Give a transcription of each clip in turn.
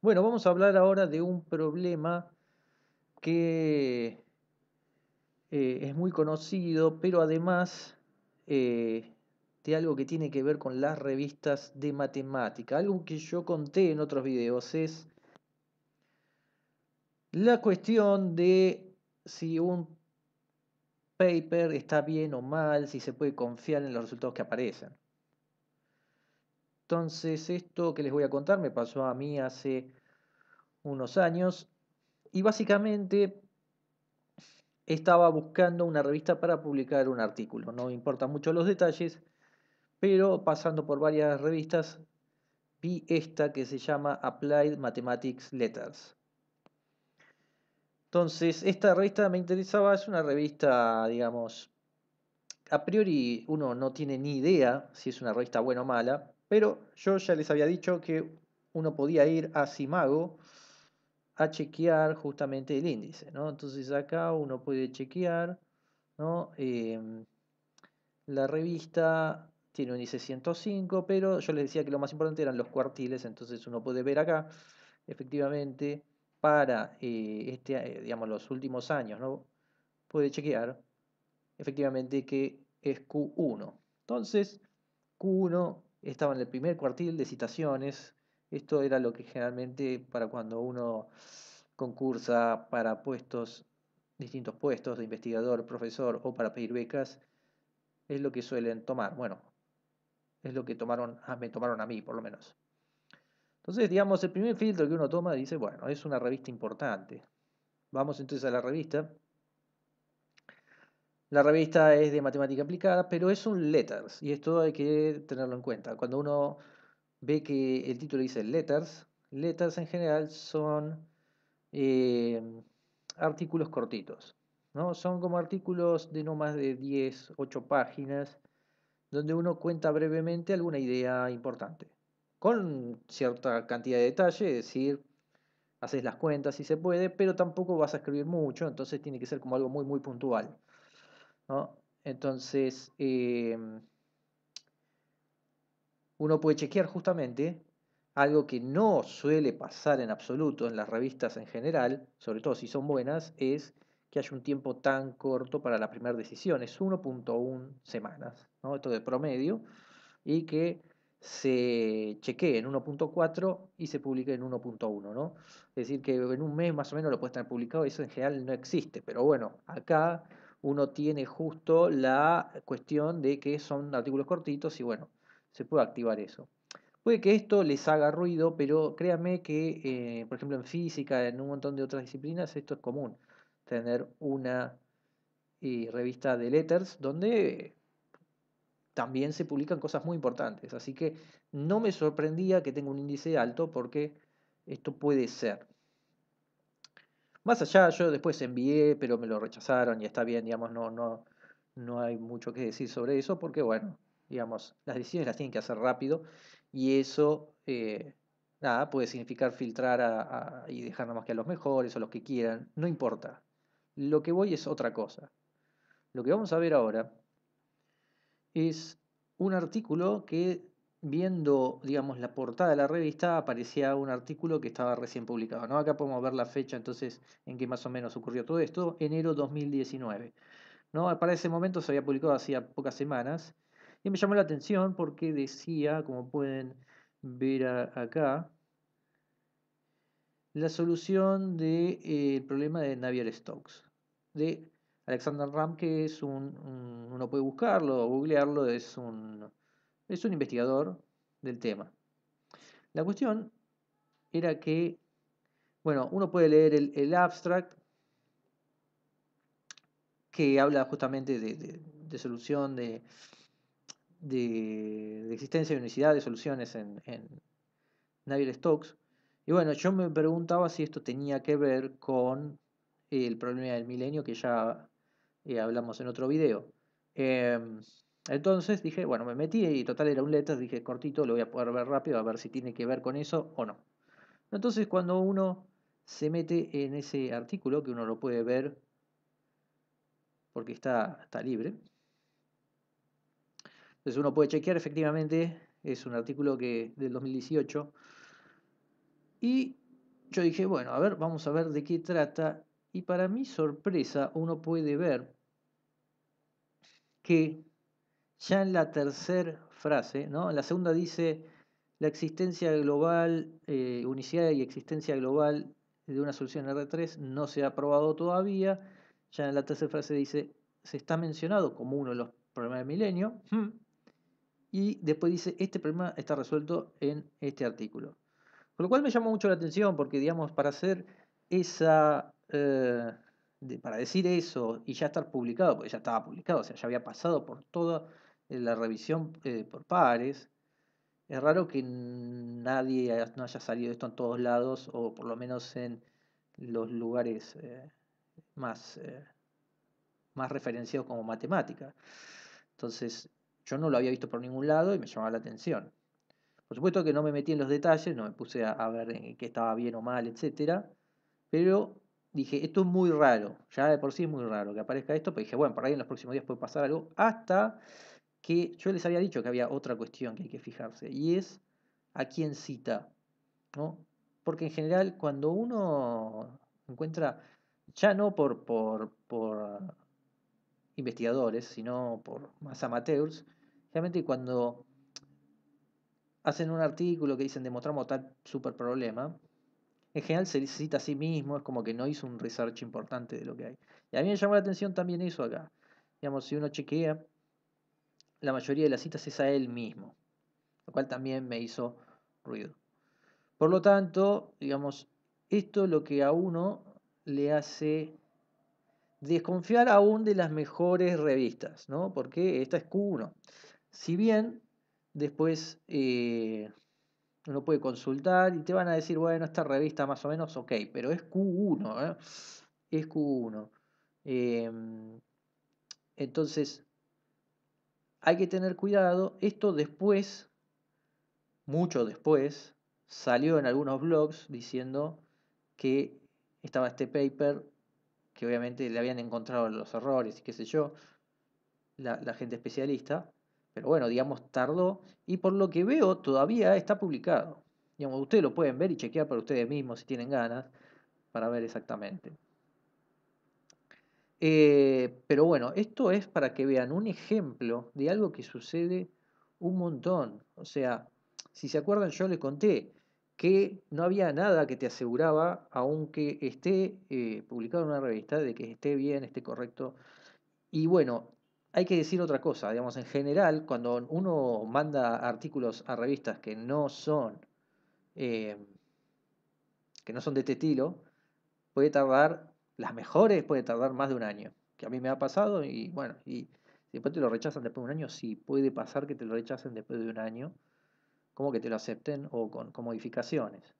Bueno, vamos a hablar ahora de un problema que eh, es muy conocido, pero además eh, de algo que tiene que ver con las revistas de matemática. Algo que yo conté en otros videos es la cuestión de si un paper está bien o mal, si se puede confiar en los resultados que aparecen. Entonces, esto que les voy a contar me pasó a mí hace unos años y básicamente estaba buscando una revista para publicar un artículo. No importa importan mucho los detalles, pero pasando por varias revistas vi esta que se llama Applied Mathematics Letters. Entonces, esta revista me interesaba, es una revista, digamos, a priori uno no tiene ni idea si es una revista buena o mala, pero yo ya les había dicho que uno podía ir a Simago a chequear justamente el índice, Entonces acá uno puede chequear, ¿no? Em, la revista tiene un índice 105, pero yo les decía que lo más importante eran los cuartiles, entonces uno puede ver acá, efectivamente, para eh, este, eh, digamos, los últimos años, ¿no? Puede chequear, efectivamente, que es Q1. Entonces, Q1 estaba en el primer cuartil de citaciones. Esto era lo que generalmente para cuando uno concursa para puestos, distintos puestos de investigador, profesor o para pedir becas, es lo que suelen tomar. Bueno, es lo que tomaron, ah, me tomaron a mí por lo menos. Entonces, digamos, el primer filtro que uno toma dice, bueno, es una revista importante. Vamos entonces a la revista la revista es de matemática aplicada, pero es un letters, y esto hay que tenerlo en cuenta. Cuando uno ve que el título dice letters, letters en general son eh, artículos cortitos, ¿no? Son como artículos de no más de 10, 8 páginas, donde uno cuenta brevemente alguna idea importante, con cierta cantidad de detalle, es decir, haces las cuentas si se puede, pero tampoco vas a escribir mucho, entonces tiene que ser como algo muy, muy puntual. Entonces, em, uno puede chequear justamente algo que no suele pasar en absoluto en las revistas en general, sobre todo si son buenas, es que haya un tiempo tan corto para la primera decisión, es 1.1 semanas, ¿no? esto de promedio, y que se chequee en 1.4 y se publique en 1.1, ¿no? Es decir, que en un mes más o menos lo puede estar publicado, eso en general no existe, pero bueno, acá uno tiene justo la cuestión de que son artículos cortitos y bueno, se puede activar eso. Puede que esto les haga ruido, pero créanme que, eh, por ejemplo, en física, en un montón de otras disciplinas, esto es común, tener una eh, revista de letters donde también se publican cosas muy importantes. Así que no me sorprendía que tenga un índice alto porque esto puede ser. Más allá, yo después envié, pero me lo rechazaron y está bien, digamos, no, no, no hay mucho que decir sobre eso, porque bueno, digamos, las decisiones las tienen que hacer rápido y eso, eh, nada, puede significar filtrar y dejar nomás más que a los mejores o los que quieran, no importa. Lo que voy es otra cosa. Lo que vamos a ver ahora es un artículo que viendo, digamos, la portada de la revista, aparecía un artículo que estaba recién publicado. ¿no? Acá podemos ver la fecha, entonces, en que más o menos ocurrió todo esto, enero 2019. ¿no? Ah, para ese momento se había publicado hacía pocas semanas y me llamó la atención porque decía, como pueden ver acá, la solución del eh, problema de Navier-Stokes, de Alexander Ram, que es un, uno puede buscarlo, googlearlo, es un es un investigador del tema. La cuestión era que, bueno, uno puede leer el, abstract que habla justamente de, solución de, de, existencia y unicidad de soluciones en, en Navier Stokes. Y bueno, yo me preguntaba si esto tenía que ver con el problema del milenio que ya eh, hablamos en otro video. Em, entonces dije, bueno, me metí y total era un letter, dije cortito, lo voy a poder ver rápido a ver si tiene que ver con eso o no. Entonces cuando uno se mete en ese artículo, que uno lo puede ver porque está, está libre, entonces uno puede chequear efectivamente, es un artículo que, del 2018, y yo dije, bueno, a ver, vamos a ver de qué trata, y para mi sorpresa uno puede ver que ya en la tercera frase, ¿no? la segunda dice la existencia global, eh, unicidad y existencia global de una solución R3 no se ha aprobado todavía. Ya en la tercera frase dice, se está mencionado como uno de los problemas del milenio. Hmm. Y después dice, este problema está resuelto en este artículo. Con lo cual me llamó mucho la atención porque, digamos, para hacer esa... Eh, para decir eso y ya estar publicado, porque ya estaba publicado, o sea, ya había pasado por toda eh, la revisión eh, por pares. Es raro que nadie no haya salido esto en todos lados, o por lo menos en los lugares eh, más, más referenciados como matemática. Entonces, yo no lo había visto por ningún lado y me llamaba la atención. Por supuesto que no me metí en los detalles, no me puse a, ver qué estaba bien o mal, etcétera, pero dije, esto es muy raro, ya de por sí es muy raro que aparezca esto, pero pues dije, bueno, por ahí en los próximos días puede pasar algo, hasta que yo les había dicho que había otra cuestión que hay que fijarse, y es a quién cita, ¿no? Porque en general cuando uno encuentra, ya no por, por, investigadores, sino por más amateurs, realmente cuando hacen un artículo que dicen demostramos tal super problema, en general se cita a sí mismo, es como que no hizo un research importante de lo que hay. Y a mí me llamó la atención también eso acá. Digamos, si uno chequea la mayoría de las citas es a él mismo, lo cual también me hizo ruido. Por lo tanto, digamos, esto es lo que a uno le hace desconfiar aún de las mejores revistas, ¿no? Porque esta es Q1. Si bien después eh, uno puede consultar y te van a decir, bueno, esta revista más o menos, ok, pero es Q1, ¿eh? Es Q1. Em, entonces, hay que tener cuidado, esto después, mucho después, salió en algunos blogs diciendo que estaba este paper, que obviamente le habían encontrado los errores y qué sé yo, la, gente especialista, pero bueno, digamos, tardó y por lo que veo todavía está publicado. Digamos, ustedes lo pueden ver y chequear para ustedes mismos si tienen ganas para ver exactamente. Eh, pero bueno, esto es para que vean un ejemplo de algo que sucede un montón. O sea, si se acuerdan, yo les conté que no había nada que te aseguraba, aunque esté eh, publicado en una revista, de que esté bien, esté correcto. Y bueno, hay que decir otra cosa, digamos, en general, cuando uno manda artículos a revistas que no son, eh, que no son de este estilo, puede tardar las mejores puede tardar más de un año, que a mí me ha pasado y bueno, y después te lo rechazan después de un año, sí, puede pasar que te lo rechacen después de un año, como que te lo acepten o con, modificaciones.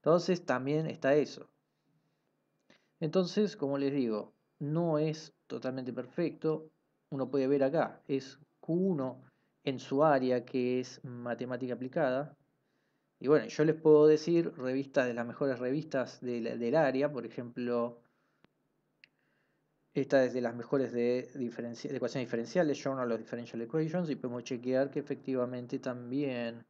Entonces también está eso. Entonces, como les digo, no es totalmente perfecto, uno puede ver acá, es Q1 en su área que es matemática aplicada. Y bueno, yo les puedo decir revistas de las mejores revistas del área, por ejemplo, esta es de las mejores de, ecuaciones diferenciales, Journal of Differential Equations, y podemos chequear que efectivamente también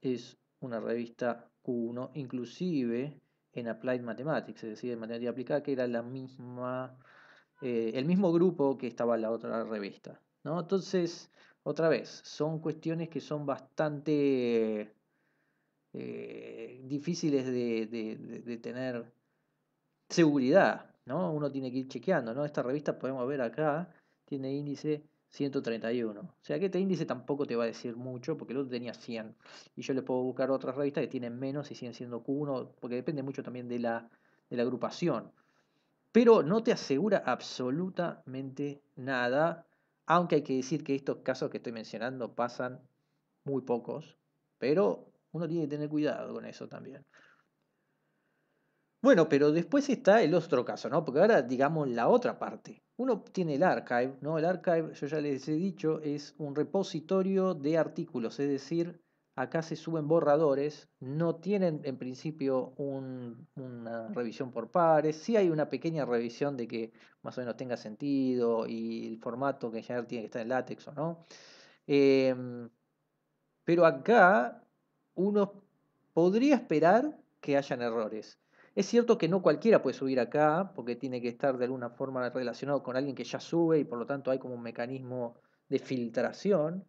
es una revista Q1, inclusive en Applied Mathematics, es decir, en matemática aplicada, que era la misma, eh, el mismo grupo que estaba en la otra revista. Entonces, otra vez, son cuestiones que son bastante eh, difíciles de tener seguridad, ¿no? Uno tiene que ir chequeando, ¿no? Esta revista podemos ver acá, tiene índice 131. O sea que este índice tampoco te va a decir mucho porque el otro tenía 100. Y yo le puedo buscar otras revistas que tienen menos y siguen siendo Q1, porque depende mucho también de la, de la agrupación. Pero no te asegura absolutamente nada, aunque hay que decir que estos casos que estoy mencionando pasan muy pocos, pero uno tiene que tener cuidado con eso también. Bueno, pero después está el otro caso, ¿no? Porque ahora digamos la otra parte. Uno tiene el archive, ¿no? El archive, yo ya les he dicho, es un repositorio de artículos, es decir, acá se suben borradores, no tienen en principio una revisión por pares, sí hay una pequeña revisión de que más o menos tenga sentido y el formato que en general tiene que estar en látex o no. Em, pero acá uno podría esperar que hayan errores. Es cierto que no cualquiera puede subir acá, porque tiene que estar de alguna forma relacionado con alguien que ya sube y por lo tanto hay como un mecanismo de filtración,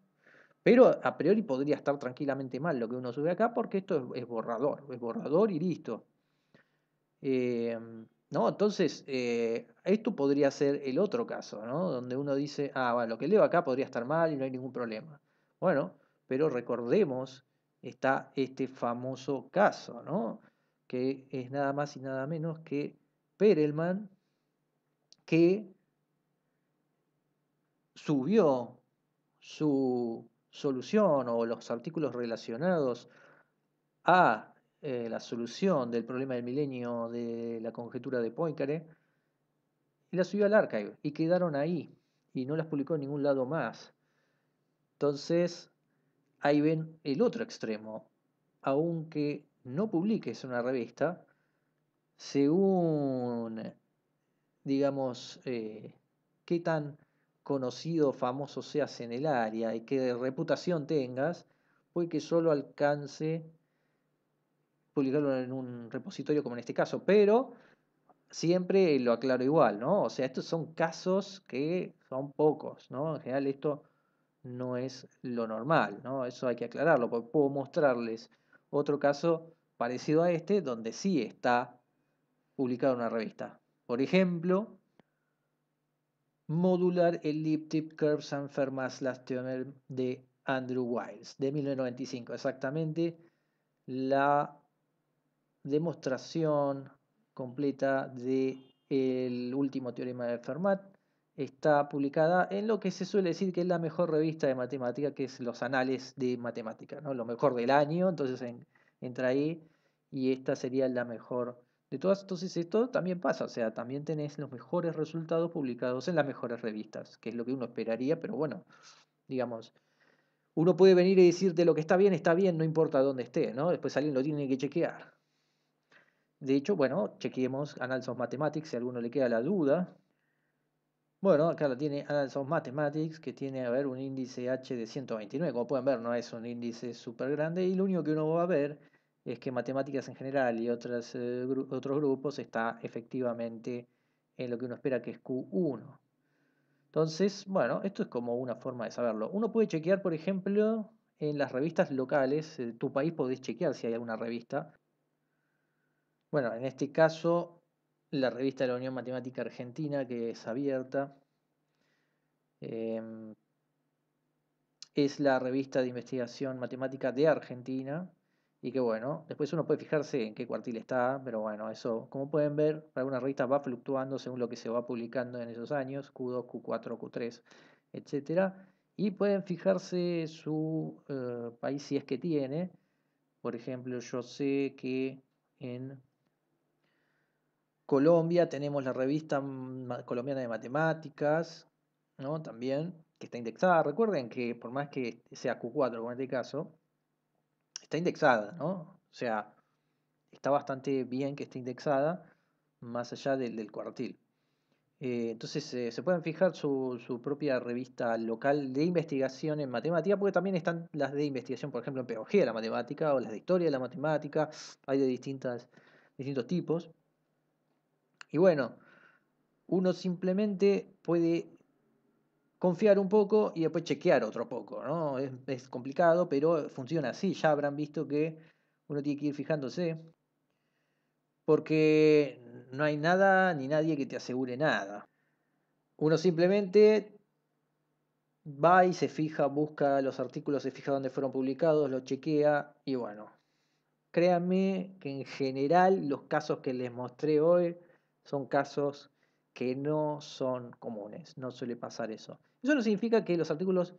pero a priori podría estar tranquilamente mal lo que uno sube acá porque esto es, borrador, es borrador y listo. Eh, ¿no? Entonces, eh, esto podría ser el otro caso, ¿no? donde uno dice, ah, bueno, lo que leo acá podría estar mal y no hay ningún problema. Bueno, pero recordemos, está este famoso caso, ¿no? que es nada más y nada menos que Perelman, que subió su solución o los artículos relacionados a eh, la solución del problema del milenio de la conjetura de Poincaré, y la subió al archive y quedaron ahí y no las publicó en ningún lado más. Entonces, ahí ven el otro extremo. Aunque no publiques una revista según, digamos, eh, qué tan conocido famoso seas en el área y qué reputación tengas, puede que solo alcance publicarlo en un repositorio como en este caso, pero siempre lo aclaro igual, ¿no? O sea, estos son casos que son pocos, ¿no? En general esto no es lo normal, ¿no? Eso hay que aclararlo, porque puedo mostrarles otro caso parecido a este, donde sí está publicada una revista. Por ejemplo, Modular Elliptic Curves and Fermat's Last Theorem de Andrew Wiles, de 1995. Exactamente la demostración completa del el último teorema de Fermat está publicada en lo que se suele decir que es la mejor revista de matemática, que es los anales de matemática, ¿no? lo mejor del año, entonces en, entra ahí y esta sería la mejor de todas. Entonces esto también pasa, o sea, también tenés los mejores resultados publicados en las mejores revistas, que es lo que uno esperaría, pero bueno, digamos, uno puede venir y decirte lo que está bien, está bien, no importa dónde esté, ¿no? Después alguien lo tiene que chequear. De hecho, bueno, chequeemos of Mathematics si a alguno le queda la duda. Bueno, acá la tiene Analysis Mathematics, que tiene, a ver, un índice H de 129. Como pueden ver, no es un índice súper grande. Y lo único que uno va a ver es que matemáticas en general y eh, otros grupos está efectivamente en lo que uno espera que es Q1. Entonces, bueno, esto es como una forma de saberlo. Uno puede chequear, por ejemplo, en las revistas locales. Eh, tu país podés chequear si hay alguna revista. Bueno, en este caso la revista de la Unión Matemática Argentina, que es abierta. Em, es la revista de investigación matemática de Argentina. Y que bueno, después uno puede fijarse en qué cuartil está, pero bueno, eso, como pueden ver, algunas revista va fluctuando según lo que se va publicando en esos años, Q2, Q4, Q3, etc. Y pueden fijarse su eh, país si es que tiene. Por ejemplo, yo sé que en Colombia tenemos la revista mm, colombiana de matemáticas, ¿no? También, que está indexada. Recuerden que por más que sea Q4, como en este caso, está indexada, ¿no? O sea, está bastante bien que esté indexada, más allá del, del cuartil. Eh, entonces, eh, se pueden fijar su, propia revista local de investigación en matemática, porque también están las de investigación, por ejemplo, en pedagogía de la matemática o las de historia de la matemática, hay de distintos tipos. Y bueno, uno simplemente puede confiar un poco y después chequear otro poco, ¿no? Es, complicado, pero funciona así. Ya habrán visto que uno tiene que ir fijándose. Porque no hay nada ni nadie que te asegure nada. Uno simplemente va y se fija, busca los artículos, se fija dónde fueron publicados, lo chequea y bueno. Créanme que en general los casos que les mostré hoy son casos que no son comunes, no suele pasar eso. Eso no significa que los artículos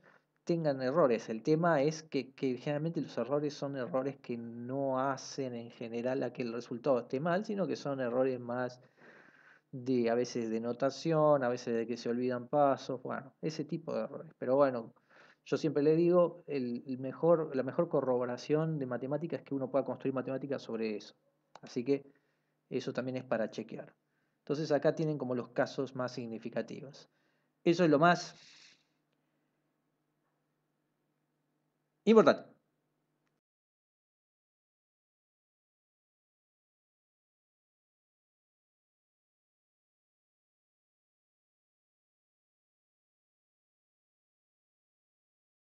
tengan errores, el tema es que, generalmente los errores son errores que no hacen en general a que el resultado esté mal, sino que son errores más de a veces de notación, a veces de que se olvidan pasos, bueno, ese tipo de errores. Pero bueno, yo siempre le digo, mejor, la mejor corroboración de matemáticas es que uno pueda construir matemáticas sobre eso. Así que eso también es para chequear. Entonces acá tienen como los casos más significativos. Eso es lo más importante.